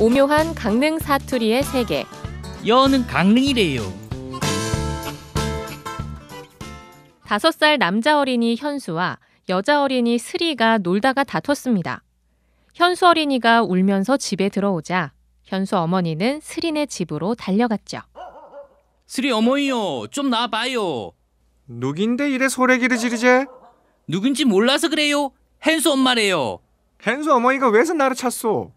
오묘한 강릉 사투리의 세계. 여는 강릉이래요. 다섯 살 남자 어린이 현수와 여자 어린이 스리가 놀다가 다퉜습니다. 현수 어린이가 울면서 집에 들어오자 현수 어머니는 스리네 집으로 달려갔죠. 스리 어머니요, 좀 나와봐요. 누긴데 이래 소래기를 지르제? 누군지 몰라서 그래요. 현수 엄마래요. 현수 어머니가 왜서 나를 찾소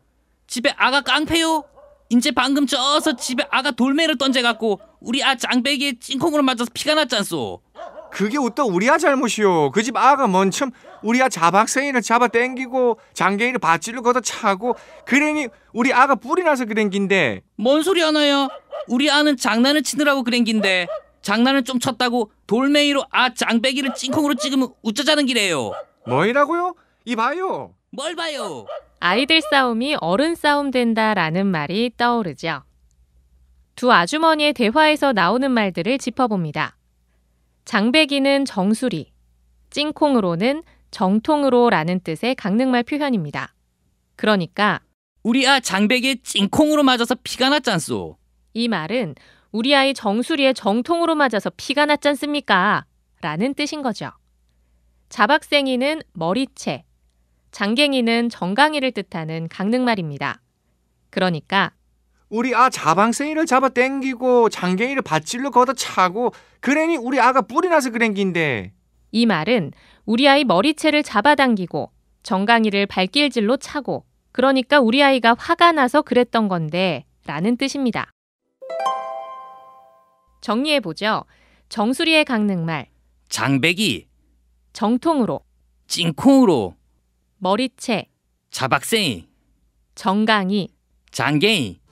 집에 아가 깡패요? 인제 방금 저서 집에 아가 돌매를 던져갖고 우리 아 장배기에 찐콩으로 맞아서 피가 났잖소. 그게 어떤 그 우리 아 잘못이요. 그 집 아가 먼첨 우리 아 자박생이를 잡아 땡기고 장개이를 밧줄로 걷어 차고 그러니 우리 아가 뿔이 나서 그랭긴데뭔 소리 하나요? 우리 아는 장난을 치느라고 그랭긴데 장난을 좀 쳤다고 돌멩이로 아 장배기를 찡콩으로 찍으면 우쩌자는 기에요 뭐이라고요? 이 봐요. 뭘 봐요? 아이들 싸움이 어른 싸움 된다라는 말이 떠오르죠. 두 아주머니의 대화에서 나오는 말들을 짚어봅니다. 장배기는 정수리, 찐콩으로는 정통으로라는 뜻의 강릉말 표현입니다. 그러니까 우리 아 장백이 찐콩으로 맞아서 피가 났잖소. 이 말은 우리 아이 정수리에 정통으로 맞아서 피가 났잖습니까? 라는 뜻인 거죠. 자박생이는 머리채, 장갱이는 정강이를 뜻하는 강릉말입니다. 그러니까 우리 아 자방생이를 잡아 땡기고 장갱이를 밧질로 걷어 차고 그래니 우리 아가 뿔이 나서 그랜긴데 이 말은 우리 아이 머리채를 잡아당기고 정강이를 발길질로 차고 그러니까 우리 아이가 화가 나서 그랬던 건데 라는 뜻입니다. 정리해보죠. 정수리의 강릉말 장백이 정통으로 찐콩으로 머리채, 자박생이, 정강이, 장갱이.